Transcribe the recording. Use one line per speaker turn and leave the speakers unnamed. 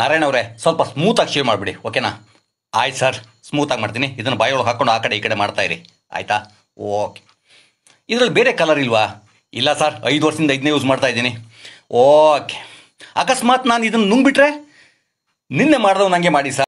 ನಾರಾಯಣ ಅವರೇ ಸ್ವಲ್ಪ ಸ್ಮೂತಾಗಿ ಶೇವ್ ಮಾಡಿಬಿಡಿ ಓಕೆನಾ ಆಯ್ತು ಸರ್ ಸ್ಮೂತ್ ಆಗಿ ಮಾಡ್ತೀನಿ ಇದನ್ನು ಬಾಯೊಳಗೆ ಹಾಕೊಂಡು ಆ ಕಡೆ ಈ ಕಡೆ ಮಾಡ್ತಾ ಇರಿ ಆಯ್ತಾ ಓಕೆ ಇದರಲ್ಲಿ ಬೇರೆ ಕಲರ್ ಇಲ್ವಾ ಇಲ್ಲ ಸರ್ ಐದು ವರ್ಷದಿಂದ ಐದನೇ ಯೂಸ್ ಮಾಡ್ತಾ ಇದ್ದೀನಿ ಓಕೆ ಅಕಸ್ಮಾತ್ ನಾನು ಇದನ್ನು ನುಂಗ್ಬಿಟ್ರೆ
ನಿನ್ನೆ ಮಾಡಿದವ್ ನಂಗೆ ಮಾಡಿ ಸರ್